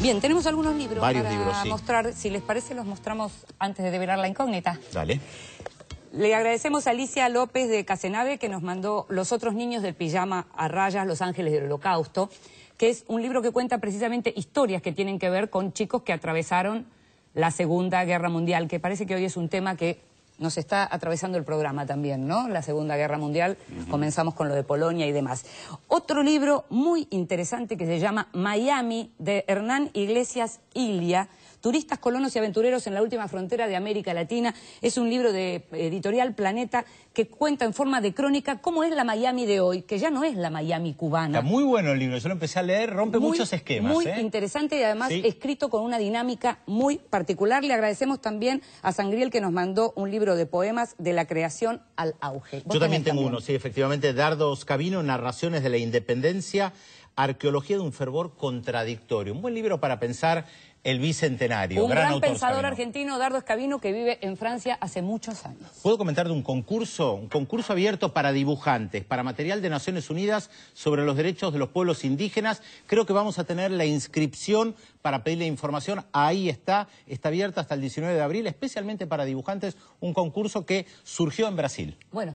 Bien, tenemos algunos libros para mostrar. Si les parece, los mostramos antes de develar la incógnita. Dale. Le agradecemos a Alicia López de Casenave que nos mandó Los otros niños del pijama a rayas, Los ángeles del holocausto, que es un libro que cuenta precisamente historias que tienen que ver con chicos que atravesaron la Segunda Guerra Mundial, que parece que hoy es un tema que nos está atravesando el programa también, ¿no? La Segunda Guerra Mundial, comenzamos con lo de Polonia y demás. Otro libro muy interesante que se llama Miami, de Hernán Iglesias Ilia, Turistas, colonos y aventureros en la última frontera de América Latina. Es un libro de editorial Planeta que cuenta en forma de crónica cómo es la Miami de hoy, que ya no es la Miami cubana. Está muy bueno el libro, yo lo empecé a leer, rompe muchos esquemas. Muy ¿eh? interesante y además escrito con una dinámica muy particular. Le agradecemos también a Sangriel que nos mandó un libro de poemas de la creación al auge. Yo también tengo uno, sí, efectivamente, dardos, cabino, Narraciones de la Independencia, Arqueología de un Fervor Contradictorio. Un buen libro para pensar el Bicentenario. Un gran, pensador argentino, Dardo Escabino, que vive en Francia hace muchos años. Puedo comentar de un concurso, un concurso abierto para dibujantes, para material de Naciones Unidas sobre los derechos de los pueblos indígenas. Creo que vamos a tener la inscripción para pedirle información. Ahí está, está abierta hasta el 19 de abril, especialmente para dibujantes, un concurso que surgió en Brasil. Bueno.